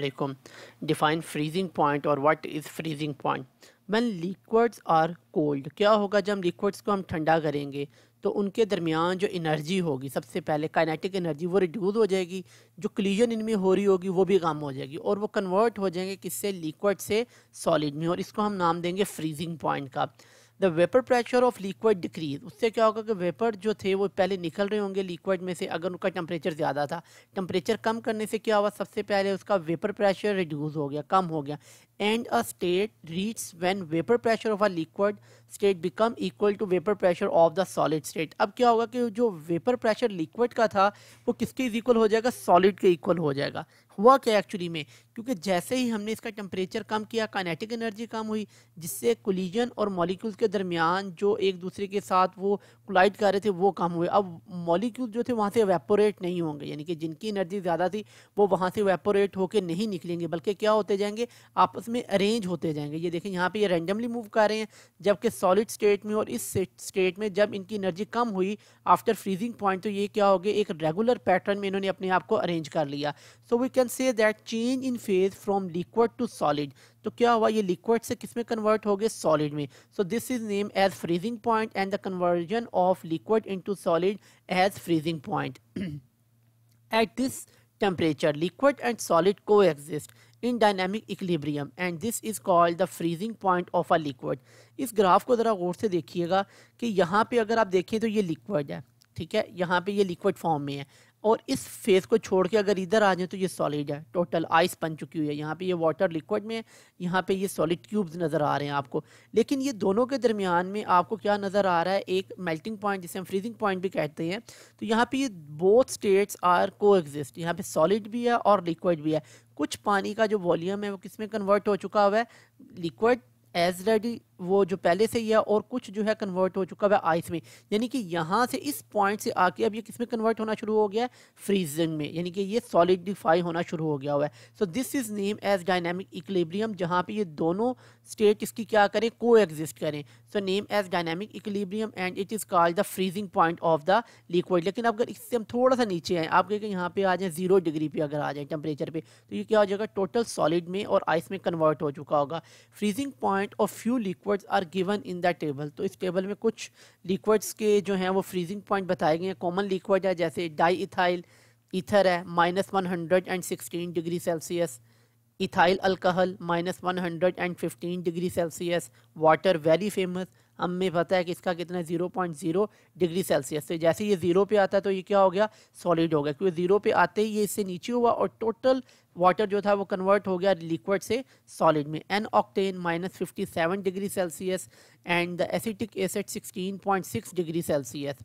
alaikum. Define freezing point और what is freezing point? When liquids are cold. क्या होगा जब liquids को हम ठंडा करेंगे तो उनके दरमियान जो एनर्जी होगी सबसे पहले काइनेटिक एनर्जी वो रिड्यूस हो जाएगी जो क्लीजन इनमें हो रही होगी वो भी कम हो जाएगी और वो कन्वर्ट हो जाएंगे किससे लिक्विड से सॉलिड में और इसको हम नाम देंगे फ्रीजिंग पॉइंट का the vapour pressure of liquid decrease उससे क्या होगा कि वेपर जो थे वो पहले निकल रहे होंगे लिक्विड में से अगर उनका टेम्परेचर ज़्यादा था टेम्परेचर कम करने से क्या हुआ सबसे पहले उसका वेपर प्रेशर रिड्यूस हो गया कम हो गया and a state reach when vapour pressure of a liquid state become equal to vapour pressure of the solid state अब क्या होगा कि जो वेपर प्रेशर लिक्विड का था वो किसके इज इक्वल हो जाएगा सॉलिड के इक्वल हो जाएगा हुआ क्या एक्चुअली में क्योंकि जैसे ही हमने इसका टेम्परेचर कम किया काइनेटिक एनर्जी कम हुई जिससे कोलिजन और मॉलिक्यूल्स के दरमियान जो एक दूसरे के साथ वो क्लाइड कर रहे थे वो कम हुए अब मॉलिक्यूल जो थे वहाँ से वेपोरेट नहीं होंगे यानी कि जिनकी एनर्जी ज़्यादा थी वो वहाँ से वेपोरेट होकर नहीं निकलेंगे बल्कि क्या होते जाएंगे आपस में अरेंज होते जाएंगे ये देखें यहाँ पर ये रेंडमली मूव कर रहे हैं जबकि सॉलिड स्टेट में और इस स्टेट में जब इनकी एनर्जी कम हुई आफ्टर फ्रीजिंग पॉइंट तो ये क्या हो गया एक रेगुलर पैटर्न में इन्होंने अपने आप को अरेंज कर लिया so we can say that change in phase from liquid to solid तो क्या हुआ ये लिक्विड से किस में कन्वर्ट हो गए सॉलिड में so this is name as freezing point and the conversion of liquid into solid as freezing point at this temperature liquid and solid coexist in dynamic equilibrium and this is called the freezing point of a liquid इस graph को ज़रा गौर से देखिएगा कि यहाँ पे अगर आप देखें तो ये लिक्विड है ठीक है यहाँ पे ये लिक्विड फॉर्म में है और इस फेस को छोड़ के अगर इधर आ जाए तो ये सॉलिड है टोटल आइस बन चुकी हुई है यहाँ पे ये वाटर लिक्विड में है यहाँ पे ये सॉलिड क्यूब्स नज़र आ रहे हैं आपको लेकिन ये दोनों के दरमियान में आपको क्या नज़र आ रहा है एक मेल्टिंग पॉइंट जिसे हम फ्रीजिंग पॉइंट भी कहते हैं तो यहाँ पर ये both states are coexist यहाँ पर सॉलिड भी है और लिक्विड भी है कुछ पानी का जो वॉल्यूम है वो किस में कन्वर्ट हो चुका हुआ है लिक्विड एज रेडी वो जो पहले से ही है और कुछ जो है कन्वर्ट हो चुका है आइस में यानी कि यहाँ से इस पॉइंट से आके अब ये किस में कन्वर्ट होना शुरू हो गया है फ्रीजिंग में यानी कि ये सॉलिडिफाई होना शुरू हो गया हुआ है so this is name as dynamic equilibrium जहाँ पे ये दोनों स्टेट इसकी क्या करें को एग्जिस्ट करें so name as dynamic equilibrium and it is called the freezing point of the liquid लेकिन अगर इससे हम थोड़ा सा नीचे आए आप कहें यहाँ पे आ जाए जीरो डिग्री पे अगर आ जाए टेम्परेचर पर तो ये क्या हो जाएगा टोटल सॉलिड में और आइस में कन्वर्ट हो चुका होगा freezing point of few liquid liquids are given in the table तो इस टेबल में कुछ लिक्विड्स के जो हैं वो फ्रीजिंग पॉइंट बताए गए हैं कॉमन लिक्विड है जैसे डाई इथाइल ईथर है minus one hundred and sixteen degree Celsius ethyl alcohol minus one hundred and fifteen degree Celsius water very famous हमें पता है कि इसका कितना है zero point zero degree Celsius से जैसे ये जीरो पे आता है तो ये क्या हो गया सॉलिड हो गया क्योंकि जीरो पे आते ही ये इससे नीचे हुआ और टोटल वाटर जो था वो कन्वर्ट हो गया लिक्विड से सॉलिड में n octane minus fifty seven degree Celsius and the acetic acid sixteen point six degree Celsius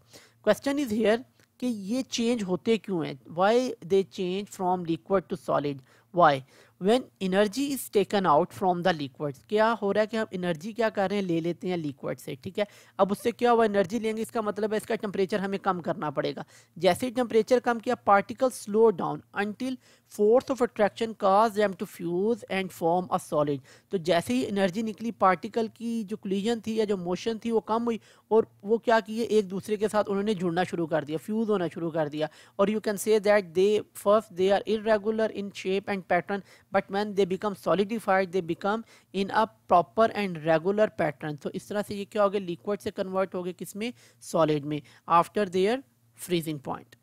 question is here कि ये चेंज होते क्यों हैं why they change from liquid to solid why when energy is taken out from the liquid क्या हो रहा है कि हम एनर्जी क्या कर रहे हैं ले लेते हैं लिक्विड से ठीक है अब उससे क्या हुआ एनर्जी लेंगे इसका मतलब है इसका टेम्परेचर हमें कम करना पड़ेगा जैसे ही टेम्परेचर कम किया particle slow down until force of attraction cause em to fuse and form a solid तो जैसे ही एनर्जी निकली पार्टिकल की जो क्लीजन थी या जो मोशन थी वो कम हुई और वो क्या किए एक दूसरे के साथ उन्होंने जुड़ना शुरू कर दिया फ्यूज़ होना शुरू कर दिया और you can say that they first they are irregular in shape and pattern but man they become solidified they become in a proper and regular pattern तो इस तरह से ये क्या हो गया लिक्विड से कन्वर्ट हो गए किसमें सॉलिड में आफ्टर देयर फ्रीजिंग पॉइंट